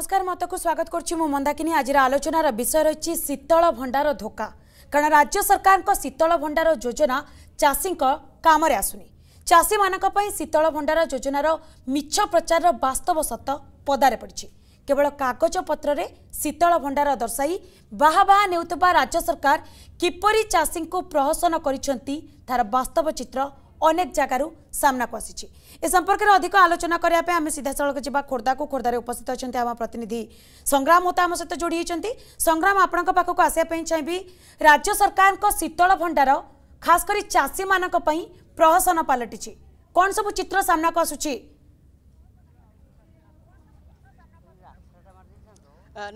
ନମସ୍କାର ମତକୁ ସ୍ୱାଗତ କରୁଛି ମୁଁ ମନ୍ଦାକିନୀ ଆଜିର ଆଲୋଚନାର ବିଷୟ ରହିଛି ଶୀତଳ ଭଣ୍ଡାର ଧୋକା କାରଣ ରାଜ୍ୟ ସରକାରଙ୍କ ଶୀତଳ ଭଣ୍ଡାର ଯୋଜନା ଚାଷୀଙ୍କ କାମରେ ଆସୁନି ଚାଷୀମାନଙ୍କ ପାଇଁ ଶୀତଳ ଭଣ୍ଡାର ଯୋଜନାର ମିଛ ପ୍ରଚାରର ବାସ୍ତବ ସତ ପଦାରେ ପଡ଼ିଛି କେବଳ କାଗଜପତ୍ରରେ ଶୀତଳ ଭଣ୍ଡାର ଦର୍ଶାଇ ବାହା ବାହା ନେଉଥିବା ରାଜ୍ୟ ସରକାର କିପରି ଚାଷୀଙ୍କୁ ପ୍ରହସନ କରିଛନ୍ତି ତାହାର ବାସ୍ତବ ଚିତ୍ର ଅନେକ ଜାଗାରୁ ସାମ୍ନାକୁ ଆସିଛି ଏ ସମ୍ପର୍କରେ ଅଧିକ ଆଲୋଚନା କରିବା ପାଇଁ ଆମେ ସିଧାସଳଖ ଯିବା ଖୋର୍ଦ୍ଧାକୁ ଖୋର୍ଦ୍ଧାରେ ଉପସ୍ଥିତ ଅଛନ୍ତି ଆମ ପ୍ରତିନିଧି ସଂଗ୍ରାମ ହୋତା ଆମ ସହିତ ଯୋଡ଼ି ହୋଇଛନ୍ତି ସଂଗ୍ରାମ ଆପଣଙ୍କ ପାଖକୁ ଆସିବା ପାଇଁ ଚାହିଁବି ରାଜ୍ୟ ସରକାରଙ୍କ ଶୀତଳ ଭଣ୍ଡାର ଖାସ୍ କରି ଚାଷୀମାନଙ୍କ ପାଇଁ ପ୍ରହସନ ପାଲଟିଛି କ'ଣ ସବୁ ଚିତ୍ର ସାମ୍ନାକୁ ଆସୁଛି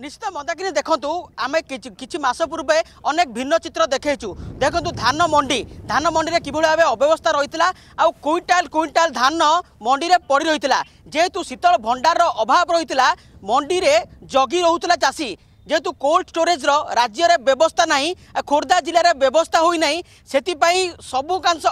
ନିଶ୍ଚିତ ମନ୍ଦାକିନି ଦେଖନ୍ତୁ ଆମେ କିଛି ମାସ ପୂର୍ବେ ଅନେକ ଭିନ୍ନ ଚିତ୍ର ଦେଖାଇଛୁ ଦେଖନ୍ତୁ ଧାନ ମଣ୍ଡି ଧାନ ମଣ୍ଡିରେ କିଭଳି ଭାବେ ଅବ୍ୟବସ୍ଥା ରହିଥିଲା ଆଉ କୁଇଣ୍ଟାଲ କୁଇଣ୍ଟାଲ ଧାନ ମଣ୍ଡିରେ ପଡ଼ି ରହିଥିଲା ଯେହେତୁ ଶୀତଳ ଭଣ୍ଡାରର ଅଭାବ ରହିଥିଲା ମଣ୍ଡିରେ ଜଗି ରହୁଥିଲା ଚାଷୀ যেহেতু কোল্ড স্টোরেজর রাজ্যের ব্যবস্থা নাই খোর্ধা জেলার ব্যবস্থা হয়ে নাই সেপাই সবুকাংশ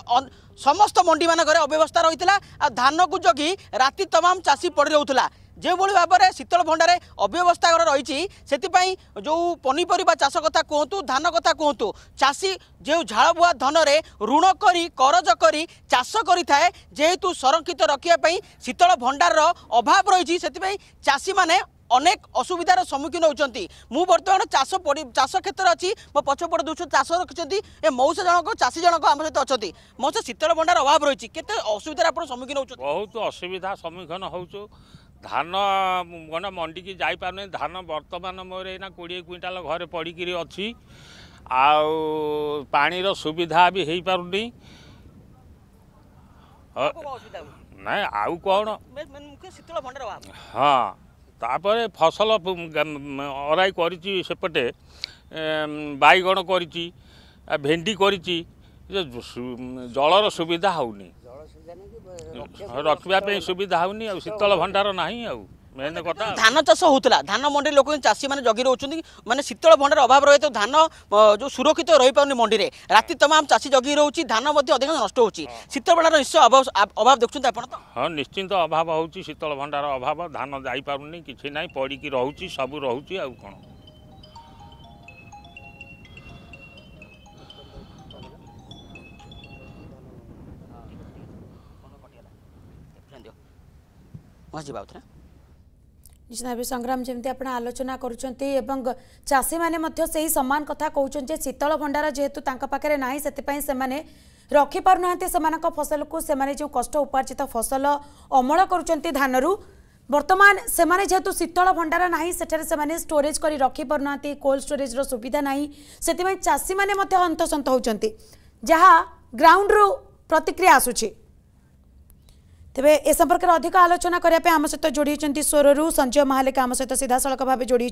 সমস্ত মন্ডি মানকরে অব্যবস্থা রয়েছে আর ধানকু জগি রাতে তমাম চাষী পড়ে রহুলা ଯେଉଁଭଳି ଭାବରେ ଶୀତଳ ଭଣ୍ଡାରେ ଅବ୍ୟବସ୍ଥା ରହିଛି ସେଥିପାଇଁ ଯେଉଁ ପନିପରିବା ଚାଷ କଥା କୁହନ୍ତୁ ଧାନ କଥା କୁହନ୍ତୁ ଚାଷୀ ଯେଉଁ ଝାଳବୁହା ଧନରେ ଋଣ କରି କରଜ କରି ଚାଷ କରିଥାଏ ଯେହେତୁ ସଂରକ୍ଷିତ ରଖିବା ପାଇଁ ଶୀତଳ ଭଣ୍ଡାରର ଅଭାବ ରହିଛି ସେଥିପାଇଁ ଚାଷୀମାନେ ଅନେକ ଅସୁବିଧାର ସମ୍ମୁଖୀନ ହେଉଛନ୍ତି ମୁଁ ବର୍ତ୍ତମାନ ଚାଷ ପଡ଼ି ଚାଷ କ୍ଷେତ୍ର ଅଛି ମୋ ପଛପଟେ ଦୁଇଶହ ଚାଷ ରଖିଛନ୍ତି ଏ ମଉସା ଜଣଙ୍କ ଚାଷୀ ଜଣଙ୍କ ଆମ ସହିତ ଅଛନ୍ତି ମଉସା ଶୀତଳ ଭଣ୍ଡାର ଅଭାବ ରହିଛି କେତେ ଅସୁବିଧାରେ ଆପଣ ସମ୍ମୁଖୀନ ହେଉଛନ୍ତି ବହୁତ ଅସୁବିଧା ସମ୍ମୁଖୀନ ହେଉଛୁ ଧାନ କ'ଣ ମଣ୍ଡିକି ଯାଇପାରୁନି ଧାନ ବର୍ତ୍ତମାନ ମୋର ଏଇନା କୋଡ଼ିଏ କୁଇଣ୍ଟାଲ ଘରେ ପଡ଼ିକିରି ଅଛି ଆଉ ପାଣିର ସୁବିଧା ବି ହେଇପାରୁନି ନାଇଁ ଆଉ କ'ଣ ହଁ ତାପରେ ଫସଲ ଅରାଇ କରିଛି ସେପଟେ ବାଇଗଣ କରିଛି ଭେଣ୍ଡି କରିଛି ଜଳର ସୁବିଧା ହେଉନି ରଖିବା ପାଇଁ ସୁବିଧା ହେଉନି ଆଉ ଶୀତଳ ଭଣ୍ଡାର ନାହିଁ ଆଉ ମେନ୍ କଥା ଧାନ ଚାଷ ହେଉଥିଲା ଧାନ ମଣ୍ଡିରେ ଲୋକ ଚାଷୀମାନେ ଜଗି ରହୁଛନ୍ତି ମାନେ ଶୀତଳ ଭଣ୍ଡାର ଅଭାବ ରହିଥାଉ ଧାନ ଯେଉଁ ସୁରକ୍ଷିତ ରହିପାରୁନି ମଣ୍ଡିରେ ରାତି ତମାମ ଚାଷୀ ଜଗି ରହୁଛି ଧାନ ମଧ୍ୟ ଅଧିକ ନଷ୍ଟ ହେଉଛି ଶୀତଳ ଭଣ୍ଡାର ନିଶ୍ଚୟ ଅଭାବ ଦେଖୁଛନ୍ତି ଆପଣ ତ ହଁ ନିଶ୍ଚିନ୍ତ ଅଭାବ ହେଉଛି ଶୀତଳ ଭଣ୍ଡାର ଅଭାବ ଧାନ ଯାଇପାରୁନି କିଛି ନାହିଁ ପଡ଼ିକି ରହୁଛି ସବୁ ରହୁଛି ଆଉ କ'ଣ ପହଞ୍ଚିବା ଉଥରେ ନିଶ୍ଚିତ ଭାବେ ସଂଗ୍ରାମ ଯେମିତି ଆପଣ ଆଲୋଚନା କରୁଛନ୍ତି ଏବଂ ଚାଷୀମାନେ ମଧ୍ୟ ସେହି ସମାନ କଥା କହୁଛନ୍ତି ଯେ ଶୀତଳ ଭଣ୍ଡାର ଯେହେତୁ ତାଙ୍କ ପାଖରେ ନାହିଁ ସେଥିପାଇଁ ସେମାନେ ରଖିପାରୁନାହାନ୍ତି ସେମାନଙ୍କ ଫସଲକୁ ସେମାନେ ଯେଉଁ କଷ୍ଟ ଉପାର୍ଜିତ ଫସଲ ଅମଳ କରୁଛନ୍ତି ଧାନରୁ ବର୍ତ୍ତମାନ ସେମାନେ ଯେହେତୁ ଶୀତଳ ଭଣ୍ଡାର ନାହିଁ ସେଠାରେ ସେମାନେ ଷ୍ଟୋରେଜ୍ କରି ରଖିପାରୁନାହାନ୍ତି କୋଲ୍ଡ ଷ୍ଟୋରେଜ୍ର ସୁବିଧା ନାହିଁ ସେଥିପାଇଁ ଚାଷୀମାନେ ମଧ୍ୟ ଅନ୍ତସନ୍ତ ହେଉଛନ୍ତି ଯାହା ଗ୍ରାଉଣ୍ଡରୁ ପ୍ରତିକ୍ରିୟା ଆସୁଛି तेज ए संपर्क में अधिक आलोचना करने आम सहित जोड़ स्वरूर संजय महालिक आम सहित सीधा सड़क भाव जोड़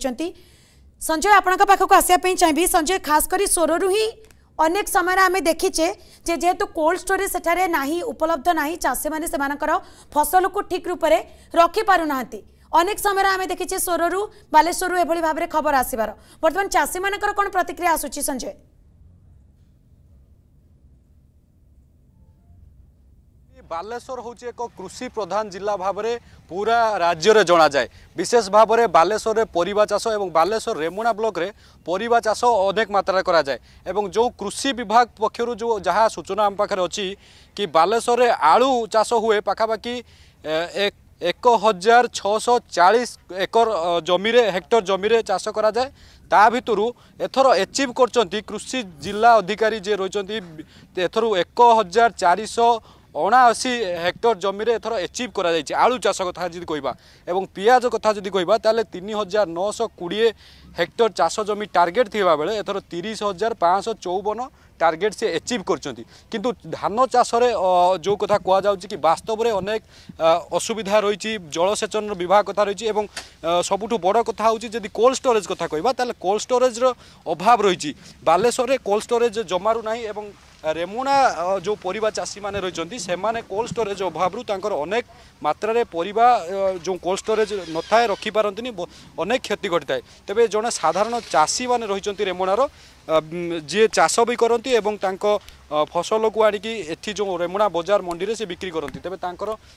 संजय आपंक आसाप चाहिए संजय खासकर स्वरूर ही अनेक समय आम देखीचे जेहेतु कोल्ड स्टोरेज से नहीं उपलब्ध ना चाषी मैंने फसल को ठिक रूप से रखि पार ना अनेक समय आम देखी स्वरूर बालेश्वर एभली भाव खबर आसवर बर्तमान चाषी मान कौन प्रतिक्रिया आसूँ संजय বালেশ্বর হচ্ছে এক কৃষি প্রধান জেলা ভাবে পুরা রাজ্যের জনা যায় বিশেষ ভাবে বালেশ্বরের পরিবা চাষ এবং বালেশ্বর রেমুনা ব্লকরে পরিবা চাষ অনেক মাত্রায় করা যায় এবং যে কৃষি বিভাগ পক্ষর যা সূচনা আম পাখে অছি কি আলু চাষ হুয়ে পাখাপাখি এক হাজার ছশো চাশ একর জমিরে হেক্টর জমিরে চাষ করা যায় তা ভিতর এথর এচিভ করছেন কৃষি জেলা অধিকারী যে রয়েছেন এথর এক হাজার চারিশ অনাশি হেক্টর জমিরে এথর এচিভ করা যাই আলু চাষ কথা যদি কহবা এবং পিঁয়াজ কথা যদি কহবা তাহলে তিন হাজার নশো কোড়িয়ে হেক্টর চাষ জমি টার্গেট থাকা বেড়ে এথর তিরিশ হাজার পাঁচশো চৌবন টার্গেট সে এচিভ করছেন কিন্তু ধান চাষের যে কথা কুযাচ্ছে কি বাস্তবরে অনেক অসুবিধা রয়েছে জলসেচন বিভাগ কথা রয়েছে এবং সবুঠু বড় কথা হচ্ছে যদি কোল্ড স্টোরেজ কথা কহবা তাহলে কোল্ড স্টোরেজর অভাব রয়েছে বালেশ্বরে কোল্ড স্টোরেজ জমারু না এবং ରେମୁଣା ଯେଉଁ ପରିବା ଚାଷୀମାନେ ରହିଛନ୍ତି ସେମାନେ କୋଲ୍ଡ ଷ୍ଟୋରେଜ୍ ଅଭାବରୁ ତାଙ୍କର ଅନେକ ମାତ୍ରାରେ ପରିବା ଯେଉଁ କୋଲ୍ଡ ଷ୍ଟୋରେଜ୍ ନଥାଏ ରଖିପାରନ୍ତିନି ଅନେକ କ୍ଷତି ଘଟିଥାଏ ତେବେ ଜଣେ ସାଧାରଣ ଚାଷୀମାନେ ରହିଛନ୍ତି ରେମୁଣାର ଯିଏ ଚାଷ ବି କରନ୍ତି ଏବଂ ତାଙ୍କ ফসলকু আনিকি এটি যে রেমুনা বজার মন্ডিরে সে বিক্রি করতে তবে তাঁর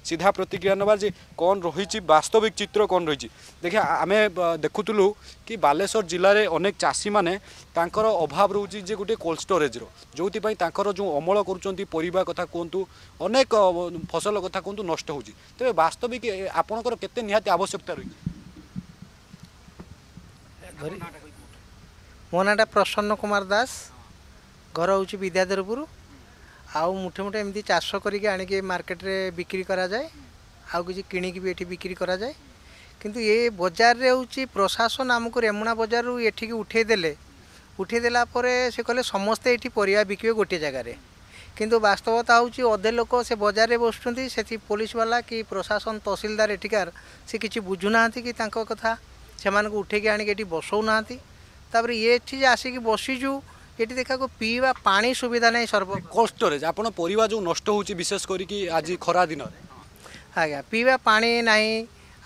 সিধা প্রতিক্রিয়া নেবার যে কন রয়েছে বাস্তবিক চিত্র কন রয়েছে দেখে আমি দেখুল কি বালেশ্বর জেলার অনেক চাষী মানে তাঁর অভাব রয়েছে যে গোটে কোল্ড স্টোরেজর যেপা তাঁর যে অমল করছেন পরিবা কথা কুহতু অনেক ফসল কথা কুহতু নষ্ট হচ্ছে তবে বাস্তবিক আপনার কত নিহতি আবশ্যকতা রয়েছে মো ନାଁଟା প্রসন্ন কুমার দাস ଘର ହେଉଛି ବିଦ୍ୟାଧରପୁର ଆଉ ମୁଠେ ମୁଠେ ଏମିତି ଚାଷ କରିକି ଆଣିକି ମାର୍କେଟରେ ବିକ୍ରି କରାଯାଏ ଆଉ କିଛି କିଣିକି ବି ଏଠି ବିକ୍ରି କରାଯାଏ କିନ୍ତୁ ଏ ବଜାରରେ ହେଉଛି ପ୍ରଶାସନ ଆମକୁ ରେମୁଣା ବଜାରରୁ ଏଠିକି ଉଠେଇ ଦେଲେ ଉଠେଇ ଦେଲା ପରେ ସେ କହିଲେ ସମସ୍ତେ ଏଠି ପରିବା ବିକିବେ ଗୋଟିଏ ଜାଗାରେ କିନ୍ତୁ ବାସ୍ତବତା ହେଉଛି ଅଧେ ଲୋକ ସେ ବଜାରରେ ବସୁଛନ୍ତି ସେଠି ପୋଲିସବାଲା କି ପ୍ରଶାସନ ତହସିଲଦାର ଏଠିକାର ସେ କିଛି ବୁଝୁନାହାନ୍ତି କି ତାଙ୍କ କଥା ସେମାନଙ୍କୁ ଉଠେଇକି ଆଣିକି ଏଠି ବସାଉନାହାନ୍ତି ତାପରେ ଇଏ ଏଠି ଆସିକି ବସିଛୁ ଏଠି ଦେଖାକୁ ପିଇବା ପାଣି ସୁବିଧା ନାହିଁ ସର୍ବ କୋଲ୍ଡ ଷ୍ଟୋରେଜ୍ ଆପଣ ପରିବା ଯେଉଁ ନଷ୍ଟ ହେଉଛି ବିଶେଷ କରିକି ଆଜି ଖରା ଦିନରେ ଆଜ୍ଞା ପିଇବା ପାଣି ନାହିଁ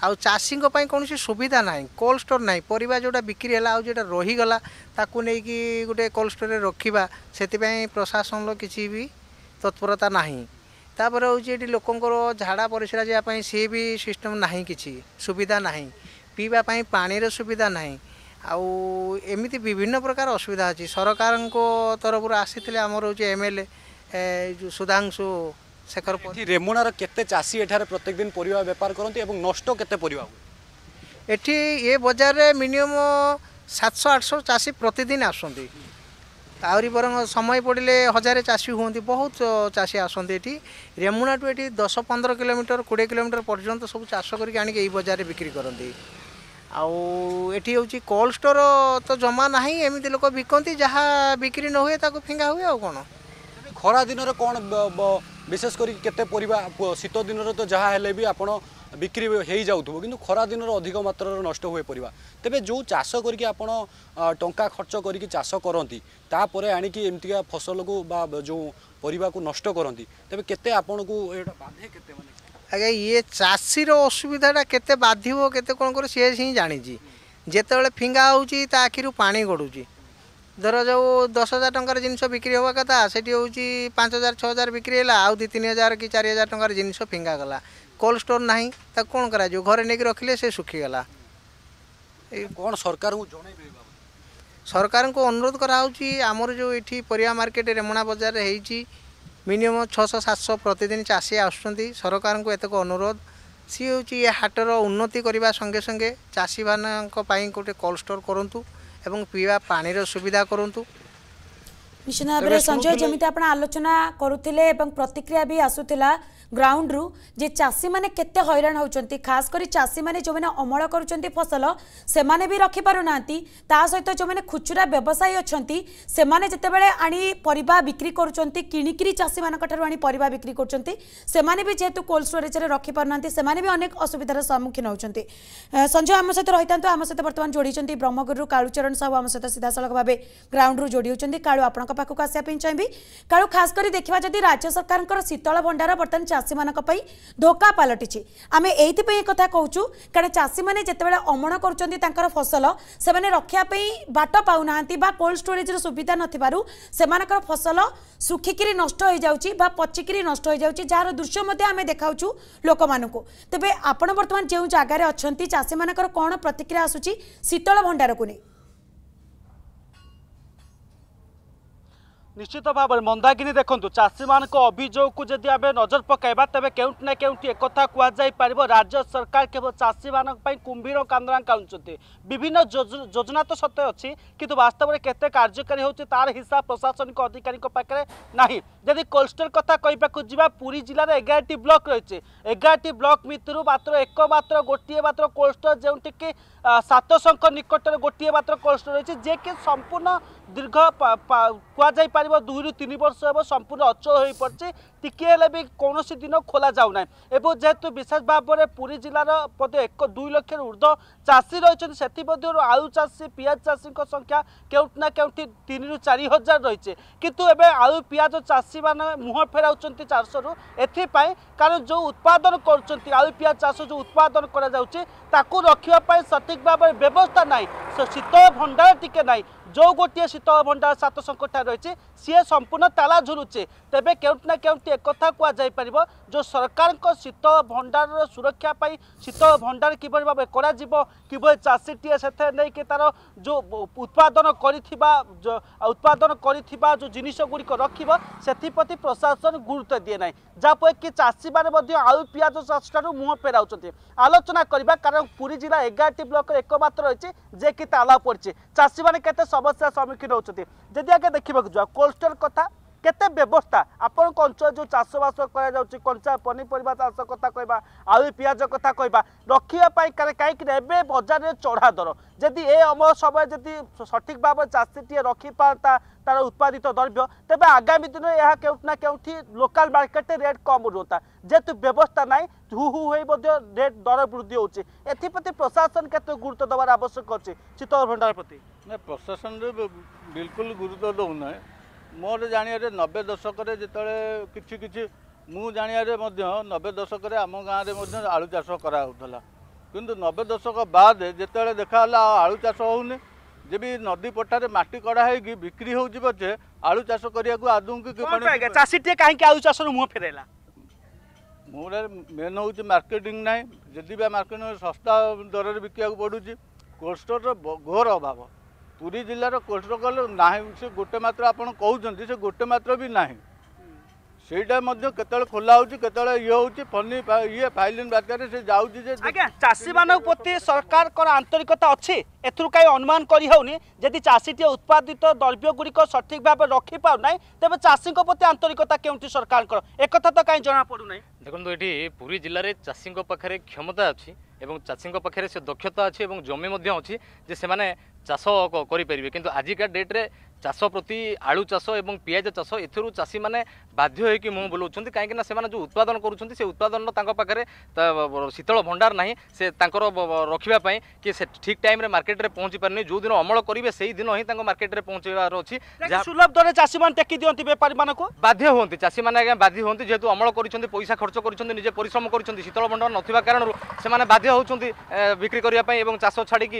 ଆଉ ଚାଷୀଙ୍କ ପାଇଁ କୌଣସି ସୁବିଧା ନାହିଁ କୋଲ୍ଡ ଷ୍ଟୋର୍ ନାହିଁ ପରିବା ଯେଉଁଟା ବିକ୍ରି ହେଲା ଆଉ ଯେଉଁଟା ରହିଗଲା ତାକୁ ନେଇକି ଗୋଟେ କୋଲ୍ଡ ଷ୍ଟୋର୍ରେ ରଖିବା ସେଥିପାଇଁ ପ୍ରଶାସନର କିଛି ବି ତତ୍ପରତା ନାହିଁ ତାପରେ ହେଉଛି ଏଠି ଲୋକଙ୍କର ଝାଡ଼ା ପରିସ୍ରା ଯିବା ପାଇଁ ସିଏ ବି ସିଷ୍ଟମ୍ ନାହିଁ କିଛି ସୁବିଧା ନାହିଁ ପିଇବା ପାଇଁ ପାଣିର ସୁବିଧା ନାହିଁ ଆଉ ଏମିତି ବିଭିନ୍ନ ପ୍ରକାର ଅସୁବିଧା ଅଛି ସରକାରଙ୍କ ତରଫରୁ ଆସିଥିଲେ ଆମର ହେଉଛି ଏମ୍ ଏଲ୍ ଏ ଯେଉଁ ସୁଧାଂଶୁ ଶେଖର ରେମୁଣାର କେତେ ଚାଷୀ ଏଠାରେ ପ୍ରତ୍ୟେକ ଦିନ ପରିବା ବେପାର କରନ୍ତି ଏବଂ ନଷ୍ଟ କେତେ ପରିବା ଏଠି ଏ ବଜାରରେ ମିନିମମ୍ ସାତଶହ ଆଠଶହ ଚାଷୀ ପ୍ରତିଦିନ ଆସନ୍ତି ଆହୁରି ବରଂ ସମୟ ପଡ଼ିଲେ ହଜାରେ ଚାଷୀ ହୁଅନ୍ତି ବହୁତ ଚାଷୀ ଆସନ୍ତି ଏଠି ରେମୁଣାଠୁ ଏଠି ଦଶ ପନ୍ଦର କିଲୋମିଟର କୋଡ଼ିଏ କିଲୋମିଟର ପର୍ଯ୍ୟନ୍ତ ସବୁ ଚାଷ କରିକି ଆଣିକି ଏଇ ବଜାରରେ ବିକ୍ରି କରନ୍ତି ଆଉ ଏଠି ହେଉଛି କୋଲ୍ଡ ଷ୍ଟୋର୍ ତ ଜମା ନାହିଁ ଏମିତି ଲୋକ ବିକନ୍ତି ଯାହା ବିକ୍ରି ନ ହୁଏ ତାକୁ ଫିଙ୍ଗା ହୁଏ ଆଉ କ'ଣ ଖରା ଦିନରେ କ'ଣ ବିଶେଷ କରି କେତେ ପରିବା ଶୀତ ଦିନରେ ତ ଯାହା ହେଲେ ବି ଆପଣ ବିକ୍ରି ହେଇଯାଉଥିବ କିନ୍ତୁ ଖରା ଦିନରେ ଅଧିକ ମାତ୍ରାରେ ନଷ୍ଟ ହୁଏ ପରିବା ତେବେ ଯେଉଁ ଚାଷ କରିକି ଆପଣ ଟଙ୍କା ଖର୍ଚ୍ଚ କରିକି ଚାଷ କରନ୍ତି ତାପରେ ଆଣିକି ଏମିତିକା ଫସଲକୁ ବା ଯେଉଁ ପରିବାକୁ ନଷ୍ଟ କରନ୍ତି ତେବେ କେତେ ଆପଣଙ୍କୁ ଏଇଟା ବାଧେ କେତେ ମାନେ ଆଜ୍ଞା ଇଏ ଚାଷୀର ଅସୁବିଧାଟା କେତେ ବାଧିବ କେତେ କ'ଣ କରିବ ସିଏ ହିଁ ଜାଣିଛି ଯେତେବେଳେ ଫିଙ୍ଗା ହେଉଛି ତା ଆଖିରୁ ପାଣି ଗଡ଼ୁଛି ଧର ଯେଉଁ ଦଶ ହଜାର ଟଙ୍କାର ଜିନିଷ ବିକ୍ରି ହେବା କଥା ସେଠି ହେଉଛି ପାଞ୍ଚ ହଜାର ଛଅ ହଜାର ବିକ୍ରି ହେଲା ଆଉ ଦୁଇ ତିନି ହଜାର କି ଚାରି ହଜାର ଟଙ୍କାର ଜିନିଷ ଫିଙ୍ଗା ଗଲା କୋଲ୍ଡ ଷ୍ଟୋର୍ ନାହିଁ ତାକୁ କ'ଣ କରାଯିବ ଘରେ ନେଇକି ରଖିଲେ ସେ ଶୁଖିଗଲା କ'ଣ ସରକାରଙ୍କୁ ଜଣାଇବେ ସରକାରଙ୍କୁ ଅନୁରୋଧ କରାହେଉଛି ଆମର ଯେଉଁ ଏଠି ପରିବା ମାର୍କେଟ୍ ରେମଣା ବଜାରରେ ହେଇଛି ମିନିମମ୍ ଛଅଶହ ସାତଶହ ପ୍ରତିଦିନ ଚାଷୀ ଆସୁଛନ୍ତି ସରକାରଙ୍କୁ ଏତକ ଅନୁରୋଧ ସିଏ ହେଉଛି ଏ ହାଟର ଉନ୍ନତି କରିବା ସଙ୍ଗେ ସଙ୍ଗେ ଚାଷୀମାନଙ୍କ ପାଇଁ ଗୋଟେ କୋଲ୍ଡ ଷ୍ଟୋର୍ କରନ୍ତୁ ଏବଂ ପିଇବା ପାଣିର ସୁବିଧା କରନ୍ତୁ নিশ্চিত ভাবে সঞ্জয় যেমি আপনার আলোচনা করুলে এবং প্রতিক্রিয়া বি আসুলা ଗ୍ରାଉଣ୍ଡରୁ ଯେ ଚାଷୀମାନେ କେତେ ହଇରାଣ ହେଉଛନ୍ତି ଖାସ୍ କରି ଚାଷୀମାନେ ଯେଉଁମାନେ ଅମଳ କରୁଛନ୍ତି ଫସଲ ସେମାନେ ବି ରଖିପାରୁନାହାନ୍ତି ତା ସହିତ ଯେଉଁମାନେ ଖୁଚୁରା ବ୍ୟବସାୟୀ ଅଛନ୍ତି ସେମାନେ ଯେତେବେଳେ ଆଣି ପରିବା ବିକ୍ରି କରୁଛନ୍ତି କିଣିକିରି ଚାଷୀମାନଙ୍କଠାରୁ ଆଣି ପରିବା ବିକ୍ରି କରୁଛନ୍ତି ସେମାନେ ବି ଯେହେତୁ କୋଲ୍ଡ ଷ୍ଟୋରେଜ୍ରେ ରଖିପାରୁନାହାନ୍ତି ସେମାନେ ବି ଅନେକ ଅସୁବିଧାର ସମ୍ମୁଖୀନ ହେଉଛନ୍ତି ସଞ୍ଜୟ ଆମ ସହିତ ରହିଥାନ୍ତୁ ଆମ ସହିତ ବର୍ତ୍ତମାନ ଯୋଡ଼ିଛନ୍ତି ବ୍ରହ୍ମଗିରିରୁ କାଳୁଚରଣ ସାହୁ ଆମ ସହିତ ସିଧାସଳଖ ଭାବେ ଗ୍ରାଉଣ୍ଡରୁ ଯୋଡ଼ି ହେଉଛନ୍ତି କାଳୁ ଆପଣଙ୍କ ପାଖକୁ ଆସିବା ପାଇଁ ଚାହିଁବି କାଳୁ ଖାସ୍ କରି ଦେଖିବା ଯଦି ରାଜ୍ୟ ସରକାରଙ୍କର ଶୀତଳ ଭଣ୍ଡାର ବର୍ତ୍ତମାନ ଚାଷୀମାନଙ୍କ ପାଇଁ ଧୋକା ପାଲଟିଛି ଆମେ ଏଇଥିପାଇଁ କଥା କହୁଛୁ କାରଣ ଚାଷୀମାନେ ଯେତେବେଳେ ଅମଳ କରୁଛନ୍ତି ତାଙ୍କର ଫସଲ ସେମାନେ ରଖିବା ପାଇଁ ବାଟ ପାଉନାହାନ୍ତି ବା କୋଲ୍ଡ ଷ୍ଟୋରେଜର ସୁବିଧା ନଥିବାରୁ ସେମାନଙ୍କର ଫସଲ ଶୁଖିକିରି ନଷ୍ଟ ହୋଇଯାଉଛି ବା ପଚିକିରି ନଷ୍ଟ ହୋଇଯାଉଛି ଯାହାର ଦୃଶ୍ୟ ମଧ୍ୟ ଆମେ ଦେଖାଉଛୁ ଲୋକମାନଙ୍କୁ ତେବେ ଆପଣ ବର୍ତ୍ତମାନ ଯେଉଁ ଜାଗାରେ ଅଛନ୍ତି ଚାଷୀମାନଙ୍କର କ'ଣ ପ୍ରତିକ୍ରିୟା ଆସୁଛି ଶୀତଳ ଭଣ୍ଡାରକୁ ନେଇ ନିଶ୍ଚିତ ଭାବରେ ମନ୍ଦାଗିରି ଦେଖନ୍ତୁ ଚାଷୀମାନଙ୍କ ଅଭିଯୋଗକୁ ଯଦି ଆମେ ନଜର ପକାଇବା ତେବେ କେଉଁଠି ନା କେଉଁଠି ଏକଥା କୁହାଯାଇପାରିବ ରାଜ୍ୟ ସରକାର କେବଳ ଚାଷୀମାନଙ୍କ ପାଇଁ କୁମ୍ଭୀର କାନ୍ଦଣା କାଣୁଛନ୍ତି ବିଭିନ୍ନ ଯୋଜନା ତ ସତ୍ୟ ଅଛି କିନ୍ତୁ ବାସ୍ତବରେ କେତେ କାର୍ଯ୍ୟକାରୀ ହେଉଛି ତାର ହିସାବ ପ୍ରଶାସନିକ ଅଧିକାରୀଙ୍କ ପାଖରେ ନାହିଁ ଯଦି କୋଲ୍ଡଷ୍ଟୋର କଥା କହିବାକୁ ଯିବା ପୁରୀ ଜିଲ୍ଲାରେ ଏଗାରଟି ବ୍ଲକ ରହିଛି ଏଗାରଟି ବ୍ଲକ ଭିତରୁ ମାତ୍ର ଏକ ମାତ୍ର ଗୋଟିଏ ମାତ୍ର କୋଲ୍ଡଷ୍ଟୋର ଯେଉଁଠିକି ସାତଶଙ୍କ ନିକଟରେ ଗୋଟିଏ ମାତ୍ର କୋଲ୍ଡ ଷ୍ଟୋର୍ ରହିଛି ଯିଏକି ସମ୍ପୂର୍ଣ୍ଣ ଦୀର୍ଘ କୁହାଯାଇପାରିବ ଦୁଇରୁ ତିନି ବର୍ଷ ହେବ ସମ୍ପୂର୍ଣ୍ଣ ଅଚଳ ହୋଇପଡ଼ିଛି ଟିକିଏ ହେଲେ ବି କୌଣସି ଦିନ ଖୋଲାଯାଉନାହିଁ এবং যেহেতু বিশেষ ভাবে পুরী জেলার বোধে এক দুই লক্ষের ঊর্ধ্ব চাষী রয়েছেন সেমধ্যে আলু চাষী পিঁয়াজ চাষী সংখ্যা কেউটি না কেউটি তিন রু চারি হাজার রয়েছে কিন্তু এবে আলু পিঁয়াজ চাষী মানে মুহ ফেরাউছেন চারশো রু এপাই কারণ যে উৎপাদন করছেন আলু পিঁয়াজ চাষ যে উৎপাদন করা যাচ্ছে তাকে রক্ষা সঠিক ভাবে ব্যবস্থা নাই শীত ভণ্ডার টিকে নাই ଯେଉଁ ଗୋଟିଏ ଶୀତଳ ଭଣ୍ଡାର ସାତ ସଂକଟଠାରେ ରହିଛି ସିଏ ସମ୍ପୂର୍ଣ୍ଣ ତାଲା ଝୁଲୁଛି ତେବେ କେଉଁଠି ନା କେଉଁଠି ଏକଥା କୁହାଯାଇପାରିବ ଯେଉଁ ସରକାରଙ୍କ ଶୀତଳ ଭଣ୍ଡାରର ସୁରକ୍ଷା ପାଇଁ ଶୀତଳ ଭଣ୍ଡାର କିଭଳି ଭାବେ କରାଯିବ କିଭଳି ଚାଷୀଟିଏ ସେଥିରେ ନେଇକି ତାର ଯେଉଁ ଉତ୍ପାଦନ କରିଥିବା ଉତ୍ପାଦନ କରିଥିବା ଯେଉଁ ଜିନିଷଗୁଡ଼ିକ ରଖିବ ସେଥିପ୍ରତି ପ୍ରଶାସନ ଗୁରୁତ୍ୱ ଦିଏ ନାହିଁ ଯାହାଫଳରେ କି ଚାଷୀମାନେ ମଧ୍ୟ ଆଳୁ ପିଆଜ ଚାଷଠାରୁ ମୁହଁ ଫେରାଉଛନ୍ତି ଆଲୋଚନା କରିବା କାରଣ ପୁରୀ ଜିଲ୍ଲା ଏଗାରଟି ବ୍ଲକରେ ଏକମାତ୍ର ରହିଛି ଯେ କି ତାଲା ପଡ଼ିଛି ଚାଷୀମାନେ କେତେ ସମ ସମସ୍ୟା ସମ୍ମୁଖୀନ ହେଉଛନ୍ତି ଯଦି ଆଜ୍ଞା ଦେଖିବାକୁ ଯିବା କୋଲ୍ଡ ଷ୍ଟୋର୍ କଥା କେତେ ବ୍ୟବସ୍ଥା ଆପଣଙ୍କ ଅଞ୍ଚଳ ଯେଉଁ ଚାଷବାସ କରାଯାଉଛି କଞ୍ଚା ପନିପରିବା ଚାଷ କଥା କହିବା ଆଳୁ ପିଆଜ କଥା କହିବା ରଖିବା ପାଇଁ କାହିଁକିନା ଏବେ ବଜାରରେ ଚଢ଼ା ଦର ଯଦି ଏ ଅମଳ ସମୟରେ ଯଦି ସଠିକ୍ ଭାବରେ ଚାଷୀଟିଏ ରଖିପାରନ୍ତା ତାର ଉତ୍ପାଦିତ ଦ୍ରବ୍ୟ ତେବେ ଆଗାମୀ ଦିନରେ ଏହା କେଉଁଠି ନା କେଉଁଠି ଲୋକାଲ ମାର୍କେଟରେ ରେଟ୍ କମ୍ ରୁହନ୍ତା ଯେହେତୁ ବ୍ୟବସ୍ଥା ନାହିଁ ହୁ ହୁ ହୋଇ ମଧ୍ୟ ରେଟ୍ ଦର ବୃଦ୍ଧି ହେଉଛି ଏଥିପ୍ରତି ପ୍ରଶାସନ କେତେ ଗୁରୁତ୍ୱ ଦେବାର ଆବଶ୍ୟକ ଅଛି ଶୀତଳ ଭଣ୍ଡାର ପ୍ରତି ନା ପ୍ରଶାସନରେ ବିଲକୁଲ ଗୁରୁତ୍ୱ ଦେଉନାହିଁ ମୋର ଜାଣିବାରେ ନବେ ଦଶକରେ ଯେତେବେଳେ କିଛି କିଛି ମୁଁ ଜାଣିବାରେ ମଧ୍ୟ ନବେ ଦଶକରେ ଆମ ଗାଁରେ ମଧ୍ୟ ଆଳୁ ଚାଷ କରାହେଉଥିଲା କିନ୍ତୁ ନବେ ଦଶକ ବାଦ ଯେତେବେଳେ ଦେଖାହେଲା ଆଳୁ ଚାଷ ହେଉନି ଯେ ବି ନଦୀ ପଠାରେ ମାଟି କଡ଼ା ହେଇକି ବିକ୍ରି ହେଉଛି ପଛେ ଆଳୁ ଚାଷ କରିବାକୁ ଆଦୌ ଆଦୌଙ୍କୁ ଚାଷୀଟିଏ କାହିଁକି ଆଳୁ ଚାଷରୁ ମୁହଁ ଫେରେଇଲା ମୁହଁରେ ମେନ୍ ହେଉଛି ମାର୍କେଟିଂ ନାହିଁ ଯଦି ବା ମାର୍କେଟିଂ ଶସ୍ତା ଦରରେ ବିକିବାକୁ ପଡ଼ୁଛି କୋଲ୍ଡ ଷ୍ଟୋର୍ର ଘୋର ଅଭାବ ପୁରୀ ଜିଲ୍ଲାର ପ୍ରୋଟୋକଲ୍ ନାହିଁ ସେ ଗୋଟେ ମାତ୍ର ଆପଣ କହୁଛନ୍ତି ସେ ଗୋଟେ ମାତ୍ର ବି ନାହିଁ ସେଇଟା ମଧ୍ୟ କେତେବେଳେ ଖୋଲା ହେଉଛି କେତେବେଳେ ଇଏ ହେଉଛି ଫନି ଇଏ ଫାଇଲିନ୍ ବାତ୍ୟାରେ ସେ ଯାଉଛି ଯେ ଆଜ୍ଞା ଚାଷୀମାନଙ୍କ ପ୍ରତି ସରକାରଙ୍କର ଆନ୍ତରିକତା ଅଛି ଏଥିରୁ କାହିଁ ଅନୁମାନ କରିହେଉନି ଯଦି ଚାଷୀଟିଏ ଉତ୍ପାଦିତ ଦ୍ରବ୍ୟଗୁଡ଼ିକ ସଠିକ୍ ଭାବେ ରଖିପାରୁନାହିଁ ତେବେ ଚାଷୀଙ୍କ ପ୍ରତି ଆନ୍ତରିକତା କେଉଁଠି ସରକାରଙ୍କର ଏକଥା ତ କାହିଁ ଜଣାପଡ଼ୁନାହିଁ ଦେଖନ୍ତୁ ଏଠି ପୁରୀ ଜିଲ୍ଲାରେ ଚାଷୀଙ୍କ ପାଖରେ କ୍ଷମତା ଅଛି ଏବଂ ଚାଷୀଙ୍କ ପାଖରେ ସେ ଦକ୍ଷତା ଅଛି ଏବଂ ଜମି ମଧ୍ୟ ଅଛି ଯେ ସେମାନେ ଚାଷ କରିପାରିବେ କିନ୍ତୁ ଆଜିକା ଡେଟ୍ରେ ଚାଷ ପ୍ରତି ଆଳୁ ଚାଷ ଏବଂ ପିଆଜ ଚାଷ ଏଥିରୁ ଚାଷୀମାନେ ବାଧ୍ୟ ହୋଇକି ମୁହଁ ବୁଲାଉଛନ୍ତି କାହିଁକିନା ସେମାନେ ଯେଉଁ ଉତ୍ପାଦନ କରୁଛନ୍ତି ସେ ଉତ୍ପାଦନର ତାଙ୍କ ପାଖରେ ଶୀତଳ ଭଣ୍ଡାର ନାହିଁ ସେ ତାଙ୍କର ରଖିବା ପାଇଁ କି ସେ ଠିକ୍ ଟାଇମ୍ରେ ମାର୍କେଟରେ ପହଞ୍ଚି ପାରୁନି ଯେଉଁଦିନ ଅମଳ କରିବେ ସେଇ ଦିନ ହିଁ ତାଙ୍କ ମାର୍କେଟରେ ପହଞ୍ଚାଇବାର ଅଛି ସୁଲଭ ଦରରେ ଚାଷୀମାନେ ଟେକି ଦିଅନ୍ତି ବେପାରୀମାନଙ୍କୁ ବାଧ୍ୟ ହୁଅନ୍ତି ଚାଷୀମାନେ ଆଜ୍ଞା ବାଧ୍ୟ ହୁଅନ୍ତି ଯେହେତୁ ଅମଳ କରିଛନ୍ତି ପଇସା ଖର୍ଚ୍ଚ କରିଛନ୍ତି ନିଜେ ପରିଶ୍ରମ କରିଛନ୍ତି ଶୀତଳ ଭଣ୍ଡାର ନଥିବା କାରଣରୁ ସେମାନେ ବାଧ୍ୟ ହେଉଛନ୍ତି ବିକ୍ରି କରିବା ପାଇଁ ଏବଂ ଚାଷ ଛାଡ଼ିକି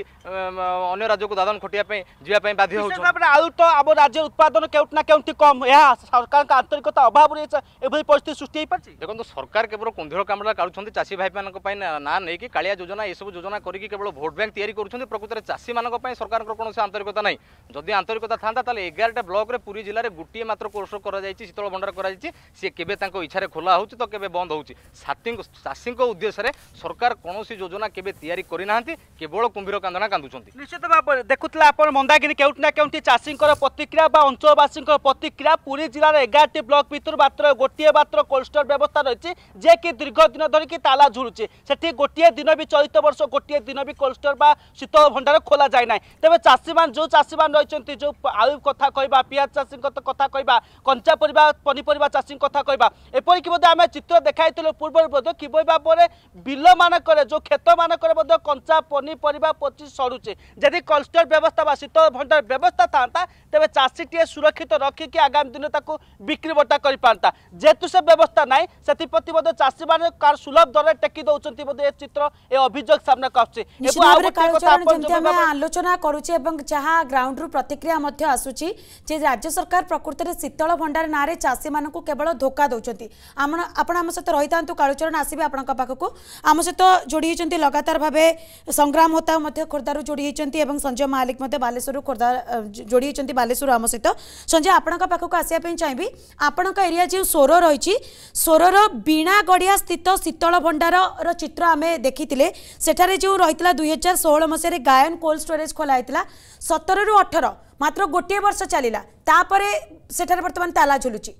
ଅନ୍ୟ ରାଜ୍ୟକୁ ଦାଦନ ଖଟିବା ପାଇଁ ଯିବା ପାଇଁ ବାଧ୍ୟ ହେଉଛି ଭାବରେ ଆଳୁ ତ ଆମ ରାଜ୍ୟ ଉତ୍ପାଦନ କେଉଁଠି ନା କେଉଁଠି କମ୍ ଏହା ସରକାରଙ୍କ ଆନ୍ତରିକତା ଅଭାବରୁ ଏଭଳି ପରିସ୍ଥିତି ସୃଷ୍ଟି ହୋଇପାରିଛି ଦେଖନ୍ତୁ ସରକାର କେବଳ କୁନ୍ଧିଳ କାମୁଡ଼ା କାଢୁଛନ୍ତି ଚାଷୀ ଭାଇମାନଙ୍କ ପାଇଁ ନାଁ ନେଇକି କାଳିଆ ଯୋଜନା ଏସବୁ ଯୋଜନା କରିକି କେବଳ ଭୋଟ ବ୍ୟାଙ୍କ ତିଆରି କରୁଛନ୍ତି ପ୍ରକୃତରେ ଚାଷୀମାନଙ୍କ ପାଇଁ ସରକାରଙ୍କର କୌଣସି ଆନ୍ତରିକତା ନାହିଁ ଯଦି ଆନ୍ତରିକତା ଥାନ୍ତା ତାହେଲେ ଏଗାରଟା ବ୍ଲକରେ ପୁରୀ ଜିଲ୍ଲାରେ ଗୋଟିଏ ମାତ୍ର କୋର୍ସ କରାଯାଇଛି ଶୀତଳ ଭଣ୍ଡାର କରାଯାଇଛି ସିଏ କେବେ ତାଙ୍କ ଇଚ୍ଛାରେ ଖୋଲା ହେଉଛି ତ କେବେ ବନ୍ଦ ହେଉଛି ସାଥୀଙ୍କ ଚାଷୀଙ୍କ ଉଦ୍ଦେଶ୍ୟରେ ସରକାର କୌଣସି ଯୋଜନା କେବେ ତିଆରି କରିନାହାନ୍ତି କେବଳ କୁମ୍ଭୀର କାନ୍ଦଣା କାନ୍ଦୁଛନ୍ତି ନିଶ୍ଚିତ ଭାବରେ দেখুলে আপনার মন্দাগিনি কেউটি না কেউটি চাষীঙ্কর প্রতিক্রিয়া বা অঞ্চলবাসী প্রতিক্রিয়া পুরী জেলার এগারটি ব্লক ভিতর মাত্র গোটিয়ে মাত্র কোল্ডস্টোর ব্যবস্থা রয়েছে যে কি দীর্ঘদিন ধরিকি তালা ঝুড়ুছে সেটি গোটিয়ে দিন বি চলিত বর্ষ গোটিয়ে দিন বি কোল্ডস্টোর বা শীতল ভণ্ডার খোলা যায় না তবে চাষী মানে যে চাষী মানে রয়েছেন যে আলু কথা কহা পিঁয়াজ চাষী কথা কহা কঞ্চা পরিবা পনিপরিবা চাষী কথা কহা এপরিকি মধ্যে আমি চিত্র দেখাইলু পূর্বর বোধ কিভাবে ভাবে বিল মানকরে যে ক্ষেত মানকরে মধ্যে কঞ্চা পনিপরিবা পচি সরুছে যদি কল হোস্টেল ব্যবস্থা বা শীতল ভণ্ডার ব্যবস্থা থাকা ତେବେ ଚାଷୀଟିଏ ସୁରକ୍ଷିତ ରଖିକି ଆଗାମୀ ଦିନରେ ତାକୁ ବିକ୍ରି ବଟା କରିପାରନ୍ତା ଯେହେତୁ ସେ ବ୍ୟବସ୍ଥା ନାହିଁ ସେଥିପ୍ରତି ମଧ୍ୟ ଚାଷୀମାନେ ସୁଲଭ ଦରରେ ଟେକି ଦେଉଛନ୍ତି ବୋଧେ ଏ ଚିତ୍ର ଏ ଅଭିଯୋଗ ସାମ୍ନାକୁ ଆସୁଛି ଆଲୋଚନା କରୁଛି ଏବଂ ଯାହା ଗ୍ରାଉଣ୍ଡରୁ ପ୍ରତିକ୍ରିୟା ମଧ୍ୟ ଆସୁଛି ଯେ ରାଜ୍ୟ ସରକାର ପ୍ରକୃତରେ ଶୀତଳ ଭଣ୍ଡାର ନାଁରେ ଚାଷୀମାନଙ୍କୁ କେବଳ ଧୋକା ଦେଉଛନ୍ତି ଆପଣ ଆମ ସହିତ ରହିଥାନ୍ତୁ କାଳୁଚରଣ ଆସିବେ ଆପଣଙ୍କ ପାଖକୁ ଆମ ସହିତ ଯୋଡ଼ି ହୋଇଛନ୍ତି ଲଗାତାର ଭାବେ ସଂଗ୍ରାମ ହୋତା ମଧ୍ୟ ଖୋର୍ଦ୍ଧାରୁ ଯୋଡ଼ି ହୋଇଛନ୍ତି ଏବଂ ସଞ୍ଜୟ ମାଲିକ ମଧ୍ୟ ବାଲେଶ୍ୱରରୁ ଖୋର୍ଦ୍ଧା ଯୋଡ଼ି ହୋଇଛନ୍ତି ବାଲେଶ୍ୱର ଆମ ସହିତ ସଞ୍ଜୟ ଆପଣଙ୍କ ପାଖକୁ ଆସିବା ପାଇଁ ଚାହିଁବି ଆପଣଙ୍କ ଏରିଆ ଯେଉଁ ସୋର ରହିଛି ସୋରର ବୀଣାଗଡ଼ିଆ ସ୍ଥିତ ଶୀତଳ ଭଣ୍ଡାରର ଚିତ୍ର ଆମେ ଦେଖିଥିଲେ ସେଠାରେ ଯେଉଁ ରହିଥିଲା ଦୁଇ ହଜାର ଷୋହଳ ମସିହାରେ ଗାୟନ କୋଲ୍ଡ ଷ୍ଟୋରେଜ୍ ଖୋଲା ହେଇଥିଲା ସତରରୁ ଅଠର ମାତ୍ର ଗୋଟିଏ ବର୍ଷ ଚାଲିଲା ତାପରେ ସେଠାରେ ବର୍ତ୍ତମାନ ତାଲା ଝୁଲୁଛି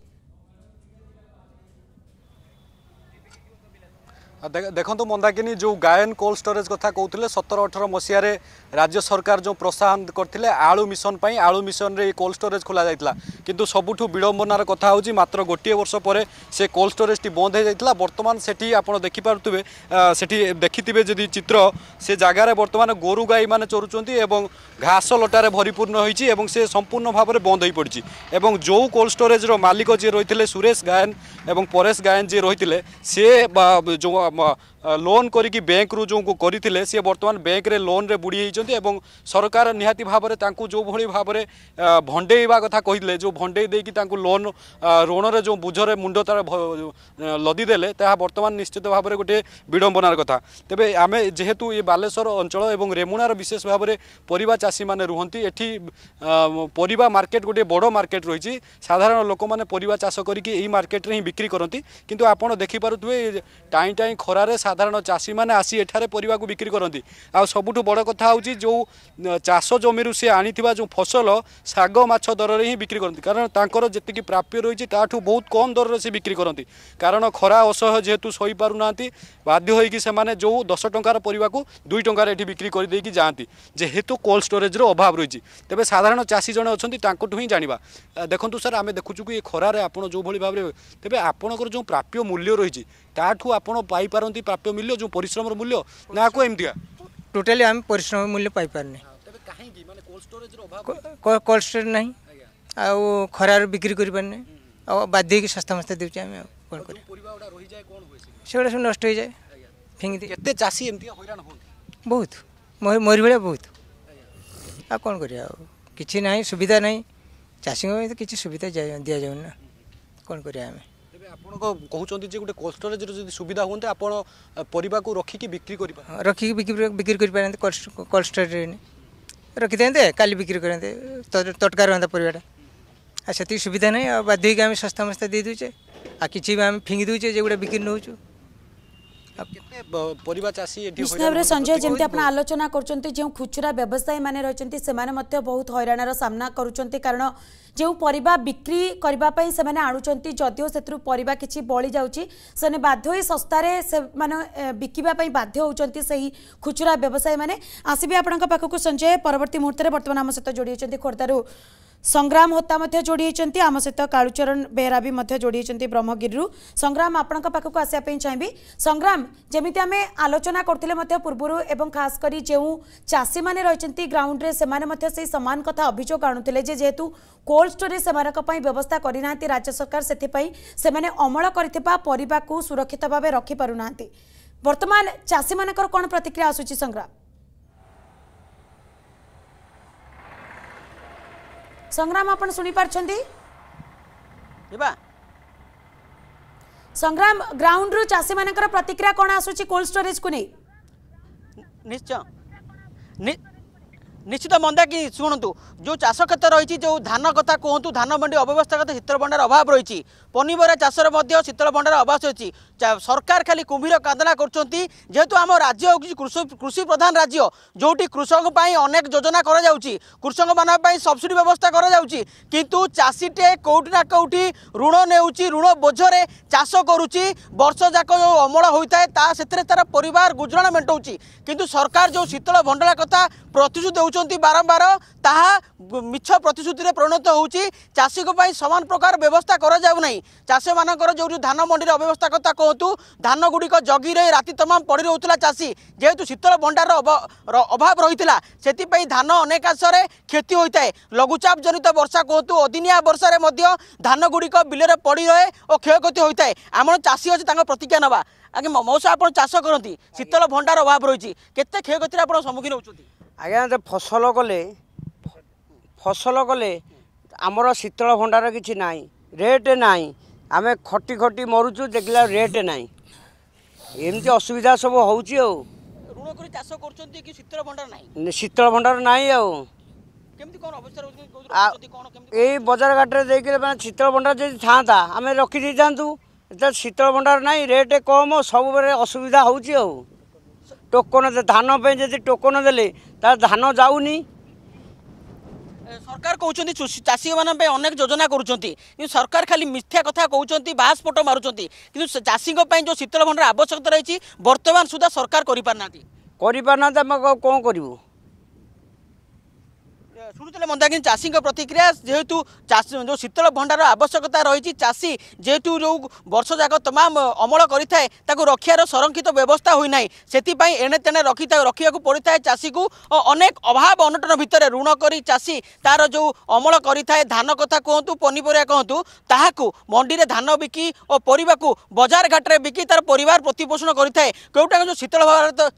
ଦେଖନ୍ତୁ ମନ୍ଦାକିନୀ ଯେଉଁ ଗାୟନ କୋଲ୍ଡ ଷ୍ଟୋରେଜ୍ କଥା କହୁଥିଲେ ସତର ଅଠର ମସିହାରେ ରାଜ୍ୟ ସରକାର ଯେଉଁ ପ୍ରୋତ୍ସାହନ କରିଥିଲେ ଆଳୁ ମିଶନ ପାଇଁ ଆଳୁ ମିଶନରେ ଏଇ କୋଲ୍ଡ ଷ୍ଟୋରେଜ୍ ଖୋଲାଯାଇଥିଲା କିନ୍ତୁ ସବୁଠୁ ବିଡ଼ମ୍ବନାର କଥା ହେଉଛି ମାତ୍ର ଗୋଟିଏ ବର୍ଷ ପରେ ସେ କୋଲ୍ଡ ଷ୍ଟୋରେଜ୍ଟି ବନ୍ଦ ହୋଇଯାଇଥିଲା ବର୍ତ୍ତମାନ ସେଠି ଆପଣ ଦେଖିପାରୁଥିବେ ସେଠି ଦେଖିଥିବେ ଯଦି ଚିତ୍ର ସେ ଜାଗାରେ ବର୍ତ୍ତମାନ ଗୋରୁ ଗାଈମାନେ ଚରୁଛନ୍ତି ଏବଂ ଘାସ ଲଟାରେ ଭରିପୂର୍ଣ୍ଣ ହୋଇଛି ଏବଂ ସେ ସମ୍ପୂର୍ଣ୍ଣ ଭାବରେ ବନ୍ଦ ହୋଇପଡ଼ିଛି ଏବଂ ଯେଉଁ କୋଲ୍ଡ ଷ୍ଟୋରେଜ୍ର ମାଲିକ ଯିଏ ରହିଥିଲେ ସୁରେଶ ଗାୟନ ଏବଂ ପରେଶ ଗାୟନ ଯିଏ ରହିଥିଲେ ସେ ଯେଉଁ 这么 ଲୋନ୍ କରିକି ବ୍ୟାଙ୍କରୁ ଯେଉଁକୁ କରିଥିଲେ ସିଏ ବର୍ତ୍ତମାନ ବ୍ୟାଙ୍କରେ ଲୋନ୍ରେ ବୁଡ଼ି ହୋଇଛନ୍ତି ଏବଂ ସରକାର ନିହାତି ଭାବରେ ତାଙ୍କୁ ଯେଉଁଭଳି ଭାବରେ ଭଣ୍ଡେଇବା କଥା କହିଥିଲେ ଯେଉଁ ଭଣ୍ଡେଇ ଦେଇକି ତାଙ୍କୁ ଲୋନ୍ ଋଣରେ ଯେଉଁ ବୁଝରେ ମୁଣ୍ଡ ତାର ଲଦିଦେଲେ ତାହା ବର୍ତ୍ତମାନ ନିଶ୍ଚିତ ଭାବରେ ଗୋଟିଏ ବିଡ଼ମ୍ବନାର କଥା ତେବେ ଆମେ ଯେହେତୁ ଏ ବାଲେଶ୍ୱର ଅଞ୍ଚଳ ଏବଂ ରେମୁଣାର ବିଶେଷ ଭାବରେ ପରିବା ଚାଷୀମାନେ ରୁହନ୍ତି ଏଠି ପରିବା ମାର୍କେଟ ଗୋଟିଏ ବଡ଼ ମାର୍କେଟ ରହିଛି ସାଧାରଣ ଲୋକମାନେ ପରିବା ଚାଷ କରିକି ଏହି ମାର୍କେଟରେ ହିଁ ବିକ୍ରି କରନ୍ତି କିନ୍ତୁ ଆପଣ ଦେଖିପାରୁଥିବେ ଟାଇଁ ଟାଇଁ ଖରାରେ ସାଧାରଣ সাধারণ চাষী মানে আসি এখানে পরিবাকে বিক্রি করতে আবুঠু বড় কথা হচ্ছে যে চাষ জমিরু সে আনি যে ফসল শাগ মাছ দরের হি বিক্রি করতে কারণ তাঁর যেত প্রাপ্য রয়েছে তাঠু বহু কম দরের সে বিক্রি করতে কারণ খরা অসহ্য যেহেতু পু না বাধ্য হয়েকি সে যে দশ টঙ্কার পরিবাকে দুই টঙ্কার এটি বিক্রি করে দিয়ে যাতে যেহেতু কোল্ড স্টোরেজর অভাব রয়েছে তবে সাধারণ চাষী জন অনেক হি জাঁয়া দেখুন স্যার আমি দেখুছু কি খরার আপনার যেভাবে ভাবে তবে আপনার যে প্রাপ্য মূল্য রয়েছে ତାଠୁ ଆପଣ ପାଇପାରନ୍ତି ପ୍ରାପ୍ୟ ମୂଲ୍ୟ ଯେଉଁ ପରିଶ୍ରମର ମୂଲ୍ୟ ନା ଆକୁ ଏମିତିକା ଟୋଟାଲି ଆମେ ପରିଶ୍ରମ ମୂଲ୍ୟ ପାଇପାରୁନି କୋଲ୍ଡ ଷ୍ଟୋରେଜ୍ ନାହିଁ ଆଉ ଖରାରୁ ବିକ୍ରି କରିପାରୁନି ଆଉ ବାଧ୍ୟ ହେଇକି ଶସ୍ତା ମସ୍ତା ଦେଉଛେ ଆମେ ଆଉ କ'ଣ କରିବା ସେଗୁଡ଼ା ସବୁ ନଷ୍ଟ ହୋଇଯାଏ ଫିଙ୍ଗି ଦିଏ ଏତେ ଚାଷୀ ଏମିତି ବହୁତ ମରିଭଳିଆ ବହୁତ ଆଉ କ'ଣ କରିବା ଆଉ କିଛି ନାହିଁ ସୁବିଧା ନାହିଁ ଚାଷୀଙ୍କ ପାଇଁ ତ କିଛି ସୁବିଧା ଦିଆଯାଉନି ନା କ'ଣ କରିବା ଆମେ আপনার কুমার যে গোটে কষ্টরে যদি সুবিধা হুম আপনার পরিবার রক্ষিকি বিক্রি করে রক্ষিকি বিক্রি করে পারে কষ্টরে রক্ষিথাতে কালি বিক্রি করতে তটকা রহতা পরিবারটা আর সেটি সুবিধা নাই বাধ্য হয়ে আমি সস্তা মস্তা দিয়ে দেউছে আর কিছু আমি ফিঙ্গি দেউছে যেগুলো বিক্রি নেউছু নিশ্চয় সঞ্জয় যেমি আপনার আলোচনা করছেন যে খুচুরা ব্যবসায়ী মানে রয়েছেন সে বহুত হইরাণর সামনা করছেন কারণ যে পরিবা বিক্রি করা সে আনুচার যদিও সে পরিবা কিছু বলি যাচ্ছি সে বাধ্য হয়ে শস্তায় সে বিকিবা বাধ্য হচ্ছেন সেই খুচুরা ব্যবসায়ী মানে আসবি আপনার পাখক সঞ্জয় পরবর্তী মুহূর্তে বর্তমানে আমার সহ যোড়ি খোর্ধার ସଂଗ୍ରାମ ହୋତା ମଧ୍ୟ ଯୋଡ଼ି ହୋଇଛନ୍ତି ଆମ ସହିତ କାଳୁଚରଣ ବେହେରା ବି ମଧ୍ୟ ଯୋଡ଼ି ହୋଇଛନ୍ତି ବ୍ରହ୍ମଗିରିରୁ ସଂଗ୍ରାମ ଆପଣଙ୍କ ପାଖକୁ ଆସିବା ପାଇଁ ଚାହିଁବି ସଂଗ୍ରାମ ଯେମିତି ଆମେ ଆଲୋଚନା କରୁଥିଲେ ମଧ୍ୟ ପୂର୍ବରୁ ଏବଂ ଖାସ କରି ଯେଉଁ ଚାଷୀମାନେ ରହିଛନ୍ତି ଗ୍ରାଉଣ୍ଡରେ ସେମାନେ ମଧ୍ୟ ସେଇ ସମାନ କଥା ଅଭିଯୋଗ ଆଣୁଥିଲେ ଯେ ଯେହେତୁ କୋଲ୍ଡ ଷ୍ଟୋରେଜ୍ ସେମାନଙ୍କ ପାଇଁ ବ୍ୟବସ୍ଥା କରିନାହାନ୍ତି ରାଜ୍ୟ ସରକାର ସେଥିପାଇଁ ସେମାନେ ଅମଳ କରିଥିବା ପରିବାକୁ ସୁରକ୍ଷିତ ଭାବେ ରଖିପାରୁନାହାନ୍ତି ବର୍ତ୍ତମାନ ଚାଷୀମାନଙ୍କର କ'ଣ ପ୍ରତିକ୍ରିୟା ଆସୁଛି ସଂଗ୍ରାମ ସଂଗ୍ରାମ ଆପଣ ଶୁଣିପାରୁଛନ୍ତି ସଂଗ୍ରାମ ଗ୍ରାଉଣ୍ଡରୁ ଚାଷୀମାନଙ୍କର ପ୍ରତିକ୍ରିୟା କ'ଣ ଆସୁଛି କୋଲ୍ଡ ଷ୍ଟୋରେଜ୍କୁ ନେଇ ନିଶ୍ଚୟ ନିଶ୍ଚିତ ମନ୍ଦା କି ଶୁଣନ୍ତୁ ଯେଉଁ ଚାଷ କ୍ଷେତ୍ର ରହିଛି ଯେଉଁ ଧାନ କଥା କୁହନ୍ତୁ ଧାନ ମଣ୍ଡି ଅବ୍ୟବସ୍ଥା କଥା ଶୀତଳ ଭଣ୍ଡାର ଅଭାବ ରହିଛି ପନିପରିବା ଚାଷର ମଧ୍ୟ ଶୀତଳ ଭଣ୍ଡାର ଅଭାବ ରହିଛି সরকার খালি কুম্ভীর কাঁদনা করছেন যেহেতু আম রাজ্য হচ্ছে কৃষি কৃষি প্রধান রাজ্য যেটি কৃষক অনেক যোজনা করা যাচ্ছে কৃষক মানুষ সবসিডি ব্যবস্থা করা যাচ্ছে কিন্তু চাষীটে কোটি না কোটি ঋণ নেউছি ঋণ ବୋଝରେ ଚାଷ କରୁଛି ବର୍ଷ ଯାକ ଯେଉଁ ଅମଳ ହୋଇଥାଏ ତା ସେଥିରେ ତା'ର ପରିବାର ଗୁଜୁରାଣ ମେଣ୍ଟାଉଛି କିନ୍ତୁ ସରକାର ଯେଉଁ ଶୀତଳ ଭଣ୍ଡାରା କଥା ପ୍ରତିଶ୍ରୁତି ଦେଉଛନ୍ତି ବାରମ୍ବାର ତାହା ମିଛ ପ୍ରତିଶ୍ରୁତିରେ ପରିଣତ ହେଉଛି ଚାଷୀଙ୍କ ପାଇଁ ସମାନ ପ୍ରକାର ବ୍ୟବସ୍ଥା କରାଯାଉ ନାହିଁ ଚାଷୀମାନଙ୍କର ଯେଉଁ ଧାନ ମଣ୍ଡିର ଅବ୍ୟବସ୍ଥା କଥା କୁହନ୍ତୁ ଜଗି ରହି ରାତି ତମାମ ପଡ଼ି ରହୁଥିଲା ଚାଷୀ ଯେହେତୁ ଶୀତଳ ଭଣ୍ଡାରର ଅଭାବ ରହିଥିଲା ସେଥିପାଇଁ ଧାନ ଅନେକାଂଶରେ କ୍ଷତି ହୋଇଥାଏ ଲଘୁଚାପ ଜନିତ ବର୍ଷା କୁହନ୍ତୁ ଅଦିନିଆ ବର୍ଷାରେ ମଧ୍ୟ ଧାନ ଗୁଡ଼ିକ ବିଲରେ ପଡ଼ି ରହେ ଓ କ୍ଷୟକ୍ଷତି ହୋଇଥାଏ ଆମର ଚାଷୀ ଅଛି ତାଙ୍କ ପ୍ରତିଜ୍ଞା ନେବା ଆଜ୍ଞା ମଉସା ଆପଣ ଚାଷ କରନ୍ତି ଶୀତଳ ଭଣ୍ଡାର ଅଭାବ ରହିଛି କେତେ କ୍ଷୟକ୍ଷତିରେ ଆପଣ ସମ୍ମୁଖୀନ ହେଉଛନ୍ତି ଆଜ୍ଞା ଫସଲ କଲେ ଫସଲ କଲେ ଆମର ଶୀତଳ ଭଣ୍ଡାର କିଛି ନାହିଁ ରେଟ୍ ନାହିଁ ଆମେ ଖଟି ଖଟି ମରୁଛୁ ଦେଖିଲା ରେଟ୍ ନାହିଁ ଏମିତି ଅସୁବିଧା ସବୁ ହେଉଛି ଆଉ ଋଣ କରି ଚାଷ କରୁଛନ୍ତି କି ଶୀତଳ ଭଣ୍ଡାର ନାହିଁ ଶୀତଳ ଭଣ୍ଡାର ନାହିଁ ଆଉ ଏଇ ବଜାର ଘାଟରେ ଦେଇକି ମାନେ ଶୀତଳ ଭଣ୍ଡାର ଯଦି ଥାଆନ୍ତା ଆମେ ରଖିଦେଇଥାନ୍ତୁ ଏତେ ଶୀତଳ ଭଣ୍ଡାର ନାହିଁ ରେଟ୍ କମ୍ ସବୁବେଳେ ଅସୁବିଧା ହେଉଛି ଆଉ ଟୋକନ ଧାନ ପାଇଁ ଯଦି ଟୋକନ ଦେଲେ ତା ଧାନ ଯାଉନି ସରକାର କହୁଛନ୍ତି ଚାଷୀମାନଙ୍କ ପାଇଁ ଅନେକ ଯୋଜନା କରୁଛନ୍ତି କିନ୍ତୁ ସରକାର ଖାଲି ମିଥ୍ୟା କଥା କହୁଛନ୍ତି ବାସ୍ଫୋଟ ମାରୁଛନ୍ତି କିନ୍ତୁ ଚାଷୀଙ୍କ ପାଇଁ ଯେଉଁ ଶୀତଳ ଭଣ୍ଡାର ଆବଶ୍ୟକତା ରହିଛି ବର୍ତ୍ତମାନ ସୁଦ୍ଧା ସରକାର କରିପାରୁନାହାନ୍ତି କରିପାରୁନାହାନ୍ତି ଆମେ କ'ଣ କରିବୁ ଶୁଣୁଥିଲେ ମନ୍ଦାକିନୀ ଚାଷୀଙ୍କ ପ୍ରତିକ୍ରିୟା ଯେହେତୁ ଚାଷୀ ଯେଉଁ ଶୀତଳ ଭଣ୍ଡାର ଆବଶ୍ୟକତା ରହିଛି ଚାଷୀ ଯେହେତୁ ଯେଉଁ ବର୍ଷଯାକ ତମାମ ଅମଳ କରିଥାଏ ତାକୁ ରଖିବାର ସଂରକ୍ଷିତ ବ୍ୟବସ୍ଥା ହୋଇନାହିଁ ସେଥିପାଇଁ ଏଣେ ତେଣେ ରଖିଥା ରଖିବାକୁ ପଡ଼ିଥାଏ ଚାଷୀକୁ ଓ ଅନେକ ଅଭାବ ଅନଟନ ଭିତରେ ଋଣ କରି ଚାଷୀ ତା'ର ଯେଉଁ ଅମଳ କରିଥାଏ ଧାନ କଥା କୁହନ୍ତୁ ପନିପରିବା କୁହନ୍ତୁ ତାହାକୁ ମଣ୍ଡିରେ ଧାନ ବିକି ଓ ପରିବାକୁ ବଜାର ଘାଟରେ ବିକି ତା'ର ପରିବାର ପ୍ରତିପୋଷଣ କରିଥାଏ କେଉଁଟା ଯେଉଁ ଶୀତଳ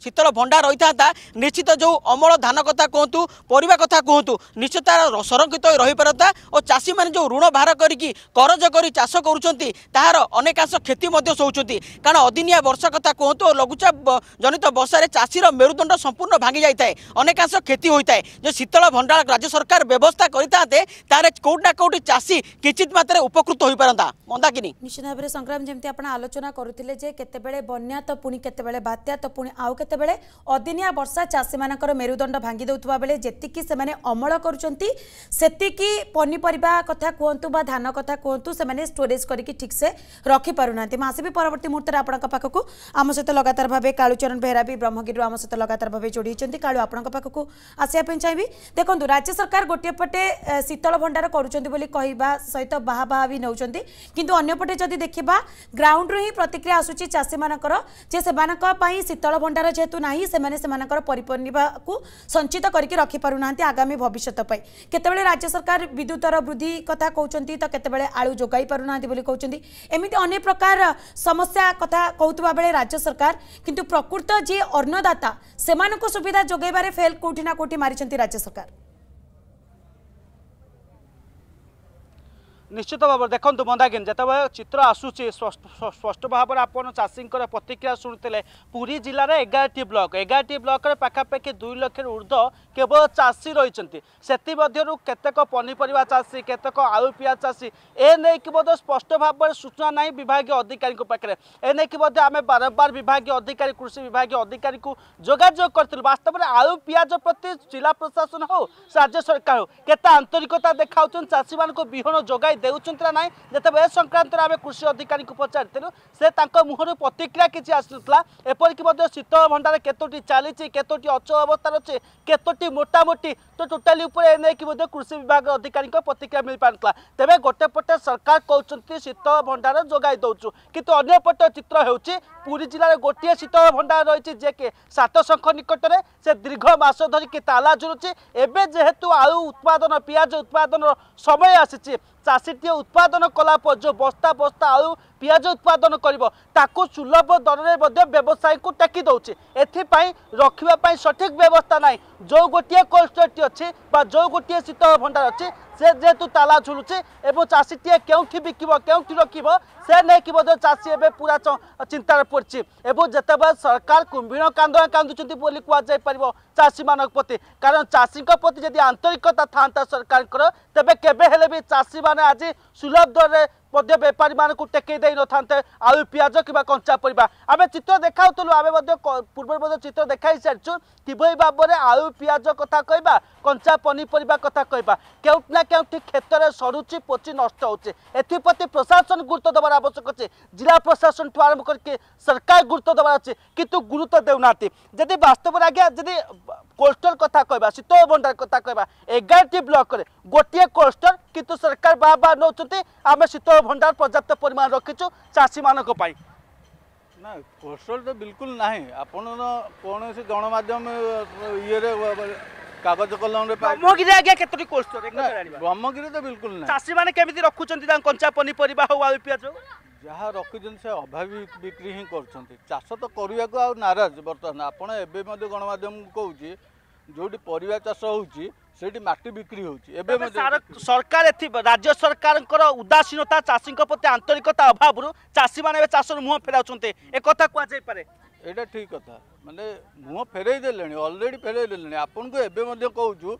ଶୀତଳ ଭଣ୍ଡା ରହିଥାନ୍ତା ନିଶ୍ଚିତ ଯେଉଁ ଅମଳ ଧାନ କଥା କୁହନ୍ତୁ ପରିବା କଥା କୁହନ୍ତୁ ନିଶ୍ଚିତ ସଂରକ୍ଷିତ ହୋଇ ରହିପାରନ୍ତା ଓ ଚାଷୀମାନେ ଯେଉଁ ଋଣ ବାହାର କରିକି କରଜ କରି ଚାଷ କରୁଛନ୍ତି ତାହାର ଅନେକାଂଶ କ୍ଷତି ମଧ୍ୟ ସହୁଛନ୍ତି କାରଣ ଅଦିନିଆ ବର୍ଷା କଥା କୁହନ୍ତୁ ଓ ଲଘୁଚାପ ଜନିତ ବର୍ଷାରେ ଚାଷୀର ମେରୁଦଣ୍ଡ ସମ୍ପୂର୍ଣ୍ଣ ଭାଙ୍ଗି ଯାଇଥାଏ ଅନେକାଂଶ କ୍ଷତି ହୋଇଥାଏ ଯେ ଶୀତଳ ଭଣ୍ଡାର ରାଜ୍ୟ ସରକାର ବ୍ୟବସ୍ଥା କରିଥାନ୍ତେ ତାହେଲେ କେଉଁଠି ନା କେଉଁଠି ଚାଷୀ କିଚିତ ମାତ୍ରାରେ ଉପକୃତ ହୋଇପାରନ୍ତା ମନ୍ଦାକିନି ନିଶ୍ଚିତ ଭାବରେ ସଂଗ୍ରାମ ଯେମିତି ଆପଣ ଆଲୋଚନା କରୁଥିଲେ ଯେ କେତେବେଳେ ବନ୍ୟା ତ ପୁଣି କେତେବେଳେ ବାତ୍ୟା ତ ପୁଣି ଆଉ କେତେବେଳେ ଅଦିନିଆ ବର୍ଷା ଚାଷୀମାନଙ୍କର ମେରୁଦଣ୍ଡ ଭାଙ୍ଗି ଦେଉଥିବା ବେଳେ ଯେତିକି ସେମାନେ ଅମଳ ଅମଳ କରୁଛନ୍ତି ସେତିକି ପନିପରିବା କଥା କୁହନ୍ତୁ ବା ଧାନ କଥା କୁହନ୍ତୁ ସେମାନେ ଷ୍ଟୋରେଜ୍ କରିକି ଠିକ୍ସେ ରଖିପାରୁନାହାନ୍ତି ମୁଁ ଆସିବି ପରବର୍ତ୍ତୀ ମୁହୂର୍ତ୍ତରେ ଆପଣଙ୍କ ପାଖକୁ ଆମ ସହିତ ଲଗାତାର ଭାବେ କାଳୁଚରଣ ବେହେରା ବି ବ୍ରହ୍ମଗିରିରୁ ଆମ ସହିତ ଲଗାତାର ଭାବେ ଯୋଡ଼ି ହୋଇଛନ୍ତି କାଳୁ ଆପଣଙ୍କ ପାଖକୁ ଆସିବା ପାଇଁ ଚାହିଁବି ଦେଖନ୍ତୁ ରାଜ୍ୟ ସରକାର ଗୋଟିଏ ପଟେ ଶୀତଳ ଭଣ୍ଡାର କରୁଛନ୍ତି ବୋଲି କହିବା ସହିତ ବାହା ବାହା ବି ନେଉଛନ୍ତି କିନ୍ତୁ ଅନ୍ୟପଟେ ଯଦି ଦେଖିବା ଗ୍ରାଉଣ୍ଡରୁ ହିଁ ପ୍ରତିକ୍ରିୟା ଆସୁଛି ଚାଷୀମାନଙ୍କର ଯେ ସେମାନଙ୍କ ପାଇଁ ଶୀତଳ ଭଣ୍ଡାର ଯେହେତୁ ନାହିଁ ସେମାନେ ସେମାନଙ୍କର ପରିପରିବାକୁ ସଞ୍ଚିତ କରିକି ରଖିପାରୁନାହାନ୍ତି ଆଗାମୀ ଭବିଷ୍ୟତ ଭବିଷ୍ୟତ ପାଇଁ କେତେବେଳେ ରାଜ୍ୟ ସରକାର ବିଦ୍ୟୁତ୍ ଦର ବୃଦ୍ଧି କଥା କହୁଛନ୍ତି ତ କେତେବେଳେ ଆଳୁ ଯୋଗାଇ ପାରୁନାହାନ୍ତି ବୋଲି କହୁଛନ୍ତି ଏମିତି ଅନେକ ପ୍ରକାର ସମସ୍ୟା କଥା କହୁଥିବା ବେଳେ ରାଜ୍ୟ ସରକାର କିନ୍ତୁ ପ୍ରକୃତ ଯିଏ ଅନ୍ନଦାତା ସେମାନଙ୍କୁ ସୁବିଧା ଯୋଗାଇବାରେ ଫେଲ୍ କେଉଁଠି ନା କେଉଁଠି ମାରିଛନ୍ତି ରାଜ୍ୟ ସରକାର ନିଶ୍ଚିତ ଭାବରେ ଦେଖନ୍ତୁ ମନ୍ଦାଗିନ ଯେତେବେଳେ ଚିତ୍ର ଆସୁଛି ସ୍ପଷ୍ଟ ଭାବରେ ଆପଣ ଚାଷୀଙ୍କର ପ୍ରତିକ୍ରିୟା ଶୁଣୁଥିଲେ ପୁରୀ ଜିଲ୍ଲାରେ ଏଗାରଟି ବ୍ଲକ ଏଗାରଟି ବ୍ଲକରେ ପାଖାପାଖି ଦୁଇ ଲକ୍ଷରୁ ଉର୍ଦ୍ଧ୍ୱ କେବଳ ଚାଷୀ ରହିଛନ୍ତି ସେଥିମଧ୍ୟରୁ କେତେକ ପନିପରିବା ଚାଷୀ କେତେକ ଆଳୁ ପିଆଜ ଚାଷୀ ଏ ନେଇକି ମଧ୍ୟ ସ୍ପଷ୍ଟ ଭାବରେ ସୂଚନା ନାହିଁ ବିଭାଗୀୟ ଅଧିକାରୀଙ୍କ ପାଖରେ ଏ ନେଇକି ମଧ୍ୟ ଆମେ ବାରମ୍ବାର ବିଭାଗୀୟ ଅଧିକାରୀ କୃଷି ବିଭାଗୀୟ ଅଧିକାରୀଙ୍କୁ ଯୋଗାଯୋଗ କରିଥିଲୁ ବାସ୍ତବରେ ଆଳୁ ପିଆଜ ପ୍ରତି ଜିଲ୍ଲା ପ୍ରଶାସନ ହେଉ ରାଜ୍ୟ ସରକାର ହେଉ କେତେ ଆନ୍ତରିକତା ଦେଖାଉଛନ୍ତି ଚାଷୀମାନଙ୍କୁ ବିହନ ଯୋଗାଇ ଦେଉଛନ୍ତି ନା ନାହିଁ ଯେତେବେଳେ ଏ ସଂକ୍ରାନ୍ତରେ ଆମେ କୃଷି ଅଧିକାରୀଙ୍କୁ ପଚାରିଥିଲୁ ସେ ତାଙ୍କ ମୁହଁରୁ ପ୍ରତିକ୍ରିୟା କିଛି ଆସୁନଥିଲା ଏପରିକି ମଧ୍ୟ ଶୀତଳ ଭଣ୍ଡାର କେତୋଟି ଚାଲିଛି କେତୋଟି ଅଚଳ ଅବସ୍ଥାରେ ଅଛି କେତୋଟି ମୋଟାମୋଟି ତ ଟୋଟାଲି ଉପରେ ଏ ନେଇକି ମଧ୍ୟ କୃଷି ବିଭାଗ ଅଧିକାରୀଙ୍କ ପ୍ରତିକ୍ରିୟା ମିଳିପାରୁଥିଲା ତେବେ ଗୋଟେ ପଟେ ସରକାର କହୁଛନ୍ତି ଶୀତଳ ଭଣ୍ଡାର ଯୋଗାଇ ଦେଉଛୁ କିନ୍ତୁ ଅନ୍ୟପଟେ ଚିତ୍ର ହେଉଛି ପୁରୀ ଜିଲ୍ଲାରେ ଗୋଟିଏ ଶୀତଳ ଭଣ୍ଡାର ରହିଛି ଯିଏକି ସାତଶଙ୍ଖ ନିକଟରେ ସେ ଦୀର୍ଘ ମାସ ଧରିକି ତାଲା ଝୁରୁଛି ଏବେ ଯେହେତୁ ଆଳୁ ଉତ୍ପାଦନ ପିଆଜ ଉତ୍ପାଦନର ସମୟ ଆସିଛି ଚାଷୀଟିଏ ଉତ୍ପାଦନ କଲାପରେ ଯେଉଁ ବସ୍ତା ବସ୍ତା ଆଳୁ ପିଆଜ ଉତ୍ପାଦନ କରିବ ତାକୁ ସୁଲଭ ଦରରେ ମଧ୍ୟ ବ୍ୟବସାୟୀକୁ ଟେକି ଦେଉଛି ଏଥିପାଇଁ ରଖିବା ପାଇଁ ସଠିକ୍ ବ୍ୟବସ୍ଥା ନାହିଁ ଯେଉଁ ଗୋଟିଏ କୋଲ୍ଡ ଷ୍ଟୋର୍ଟି ଅଛି ବା ଯେଉଁ ଗୋଟିଏ ଶୀତଳ ଭଣ୍ଡାର ଅଛି ସେ ଯେହେତୁ ତାଲା ଝୁଲୁଛି ଏବଂ ଚାଷୀଟିଏ କେଉଁଠି ବିକିବ କେଉଁଠି ରଖିବ ସେ ନେଇକି ମଧ୍ୟ ଚାଷୀ ଏବେ ପୁରା ଚିନ୍ତାରେ ପଡ଼ିଛି ଏବଂ ଯେତେବେଳେ ସରକାର କୁମ୍ଭୀଣ କାନ୍ଦୁଆ କାନ୍ଦୁଛନ୍ତି ବୋଲି କୁହାଯାଇପାରିବ চাষীমানক প্রতি কারণ চাষী প্রতি যদি আন্তরিকতা থাকে সরকার তবে কেবে হলে বি চাষীমানে আজ সুলভ দরে মধ্য বেপারী মানুষ টেকেই দিয়ে নথে আলু পিঁয়াজ কিংবা কঞ্চা পরিবা আমি চিত্র দেখাউলু আমি পূর্ব চিত্র দেখাই সারিছু কিভাবে ভাবে আলু পিঁয়াজ কথা কহবা কঞ্চা পনিপরিবা কথা কহবা কেউটি না কেউটি ক্ষেত্রে সরুচি পচি নষ্ট হচ্ছে এপ্রতি প্রশাসন গুরুত্ব দেওয়ার আবশ্যক আছে জেলা প্রশাসন ঠু আরম্ভ করি সরকার গুরুত্ব দেওয়ার আছে কিন্তু গুরুত্ব দেউনা যদি বাস্তবের আজ্ঞা যদি କୋଲ୍ଷ୍ଟୋର କଥା କହିବା ଶୀତଳ ଭଣ୍ଡାର କଥା କହିବା ଏଗାରଟି ବ୍ଲକରେ ଗୋଟିଏ କୋଲ୍ଷ୍ଟୋର କିନ୍ତୁ ସରକାର ବା ବା ନେଉଛନ୍ତି ଆମେ ଶୀତଳ ଭଣ୍ଡାର ପର୍ଯ୍ୟାପ୍ତ ପରିମାଣ ରଖିଛୁ ଚାଷୀମାନଙ୍କ ପାଇଁ ନା କୋଲ୍ଷ୍ଟୋର ତ ବିଲକୁଲ ନାହିଁ ଆପଣ କୌଣସି ଗଣମାଧ୍ୟମ ଇଏରେ কাগজ কলমে ব্রহ্মগিরি আজ্ঞা কতটি কোর্স ব্রহ্মগিরি তো বিলকুল না চাষী মানে কেমি রখুছেন কঞ্চা পনিপরিবা হোক আলু পিঁয়াজ হোক ଯାହା ରଖିଛନ୍ତି ସେ ଅଭାବୀ ବିକ୍ରି ହିଁ କରୁଛନ୍ତି ଚାଷ ତ କରିବାକୁ ଆଉ ନାରାଜ ବର୍ତ୍ତମାନ ଆପଣ ଏବେ ମଧ୍ୟ ଗଣମାଧ୍ୟମକୁ କହୁଛି ଯେଉଁଠି ପରିବା ଚାଷ ହେଉଛି ସେଇଠି ମାଟି ବିକ୍ରି ହେଉଛି ଏବେ ସରକାର ଏଥି ରାଜ୍ୟ ସରକାରଙ୍କର ଉଦାସୀନତା ଚାଷୀଙ୍କ ପ୍ରତି ଆନ୍ତରିକତା ଅଭାବରୁ ଚାଷୀମାନେ ଏବେ ଚାଷରୁ ମୁହଁ ଫେରାଉଛନ୍ତି ଏକଥା କୁହାଯାଇପାରେ ଏଇଟା ଠିକ୍ କଥା ମାନେ ମୁହଁ ଫେରାଇ ଦେଲେଣି ଅଲରେଡ଼ି ଫେରାଇ ଦେଲେଣି ଆପଣଙ୍କୁ ଏବେ ମଧ୍ୟ କହୁଛୁ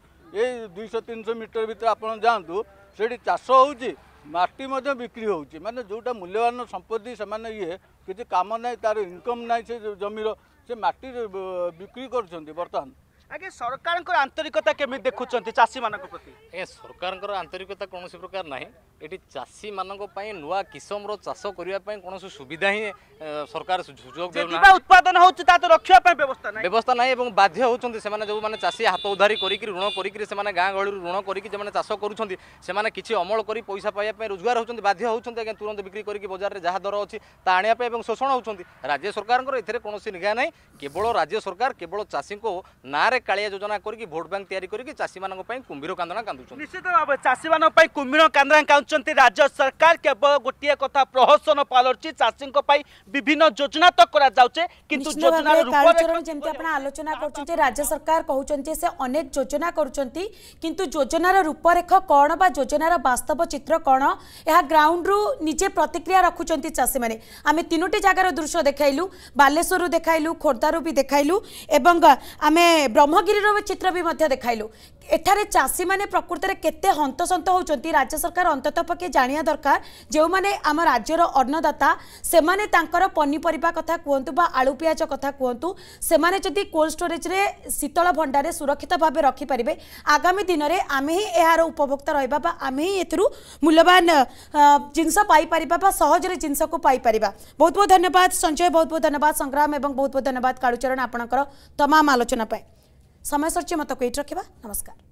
ଏଇ ଦୁଇଶହ ତିନିଶହ ମିଟର ଭିତରେ ଆପଣ ଯାଆନ୍ତୁ ସେଇଠି ଚାଷ ହେଉଛି ମାଟି ମଧ୍ୟ ବିକ୍ରି ହେଉଛି ମାନେ ଯେଉଁଟା ମୂଲ୍ୟବାନ ସମ୍ପତ୍ତି ସେମାନେ ଇଏ କିଛି କାମ ନାହିଁ ତାର ଇନକମ୍ ନାହିଁ ସେ ଜମିର ସେ ମାଟି ବିକ୍ରି କରୁଛନ୍ତି ବର୍ତ୍ତମାନ ଆଜ୍ଞା ସରକାରଙ୍କର ଆନ୍ତରିକତା କେମିତି ଦେଖୁଛନ୍ତି ଚାଷୀମାନଙ୍କ ପ୍ରତି ଆଜ୍ଞା ସରକାରଙ୍କର ଆନ୍ତରିକତା କୌଣସି ପ୍ରକାର ନାହିଁ এটি চাষীମାନଙ୍କ ପାଇଁ ନୂଆ କିସମର ଚାଷ କରିବା ପାଇଁ କୌଣସି ସୁବିଧା ହିଁ ସରକାର ସୁଯୋଗ ଦେଉନାହିଁ ଉତ୍ପାଦନ ହେଉଛି ତା ତ ରଖିବା ପାଇଁ ବ୍ୟବସ୍ଥା ନାହିଁ ବ୍ୟବସ୍ଥା ନାହିଁ ଏବଂ ବାଧ୍ୟ ହେଉଛନ୍ତି ସେମାନେ ଯେଉଁମାନେ ଚାଷୀ ହାତ ଉଧାରି କରିକି ଋଣ କରିକି ସେମାନେ ଗାଁ ଗହଳିରୁ ଋଣ କରିକି ଯେଉଁମାନେ ଚାଷ କରୁଛନ୍ତି ସେମାନେ କିଛି ଅମଳ କରି ପଇସା ପାଇବା ପାଇଁ ରୋଜଗାର ହେଉଛନ୍ତି ବାଧ୍ୟ ହେଉଛନ୍ତି ଆଜ୍ଞା ତୁରନ୍ତ ବିକ୍ରି କରିକି ବଜାରରେ ଯାହା ଦର ଅଛି ତା ଆଣିବା ପାଇଁ ଏବଂ ଶୋଷଣ ହେଉଛନ୍ତି ରାଜ୍ୟ ସରକାରଙ୍କର ଏଥିରେ କୌଣସି ନିଘା ନାହିଁ କେବଳ ରାଜ୍ୟ ସରକାର କେବଳ ଚାଷୀଙ୍କୁ ନାଁରେ କାଳିଆ ଯୋଜନା କରିକି ଭୋଟ ବ୍ୟାଙ୍କ ତିଆରି କରିକି ଚାଷୀମାନଙ୍କ ପାଇଁ କୁମ୍ଭୀର କାନ୍ଦଣା କାନ୍ଦୁଛନ୍ତି ନିଶ୍ଚିତ ଭାବେ ଚାଷୀମାନଙ୍କ ପାଇଁ କୁମ୍ଭୀର କାନ୍ଦଣା କାନ୍ଦୁଛନ୍ତି କହୁଛନ୍ତି ରାଜ୍ୟ ସରକାର କେବଳ ଗୋଟିଏ କଥା ପ୍ରହସନ ପାଲୁଛି ଚାଷୀଙ୍କ ପାଇଁ ବିଭିନ୍ନ ଯୋଜନା ତ କରାଯାଉଛି କିନ୍ତୁ ଯେମିତି ଆପଣ ଆଲୋଚନା କରୁଛନ୍ତି ରାଜ୍ୟ ସରକାର କହୁଛନ୍ତି ସେ ଅନେକ ଯୋଜନା କରୁଛନ୍ତି କିନ୍ତୁ ଯୋଜନାର ରୂପରେଖ କ'ଣ ବା ଯୋଜନାର ବାସ୍ତବ ଚିତ୍ର କ'ଣ ଏହା ଗ୍ରାଉଣ୍ଡରୁ ନିଜେ ପ୍ରତିକ୍ରିୟା ରଖୁଛନ୍ତି ଚାଷୀମାନେ ଆମେ ତିନୋଟି ଜାଗାର ଦୃଶ୍ୟ ଦେଖାଇଲୁ ବାଲେଶ୍ୱରରୁ ଦେଖାଇଲୁ ଖୋର୍ଦ୍ଧାରୁ ବି ଦେଖାଇଲୁ ଏବଂ ଆମେ ବ୍ରହ୍ମଗିରିର ଚିତ୍ର ବି ମଧ୍ୟ ଦେଖାଇଲୁ ଏଠାରେ ଚାଷୀମାନେ ପ୍ରକୃତରେ କେତେ ହନ୍ତସନ୍ତ ହେଉଛନ୍ତି ରାଜ୍ୟ ସରକାର ଅନ୍ତତଃ ପକ୍ଷେ ଜାଣିବା ଦରକାର ଯେଉଁମାନେ ଆମ ରାଜ୍ୟର ଅନ୍ନଦାତା ସେମାନେ ତାଙ୍କର ପନିପରିବା କଥା କୁହନ୍ତୁ ବା ଆଳୁ ପିଆଜ କଥା କୁହନ୍ତୁ ସେମାନେ ଯଦି କୋଲ୍ଡ ଷ୍ଟୋରେଜ୍ରେ ଶୀତଳ ଭଣ୍ଡାରେ ସୁରକ୍ଷିତ ଭାବେ ରଖିପାରିବେ ଆଗାମୀ ଦିନରେ ଆମେ ହିଁ ଏହାର ଉପଭୋକ୍ତା ରହିବା ବା ଆମେ ହିଁ ଏଥିରୁ ମୂଲ୍ୟବାନ ଜିନିଷ ପାଇପାରିବା ବା ସହଜରେ ଜିନିଷକୁ ପାଇପାରିବା ବହୁତ ବହୁତ ଧନ୍ୟବାଦ ସଞ୍ଜୟ ବହୁତ ବହୁତ ଧନ୍ୟବାଦ ସଂଗ୍ରାମ ଏବଂ ବହୁତ ବହୁତ ଧନ୍ୟବାଦ କାଳୁଚରଣ ଆପଣଙ୍କର ତମାମ ଆଲୋଚନା ପାଇଁ समय सर्च मत मतलब को ये रखा नमस्कार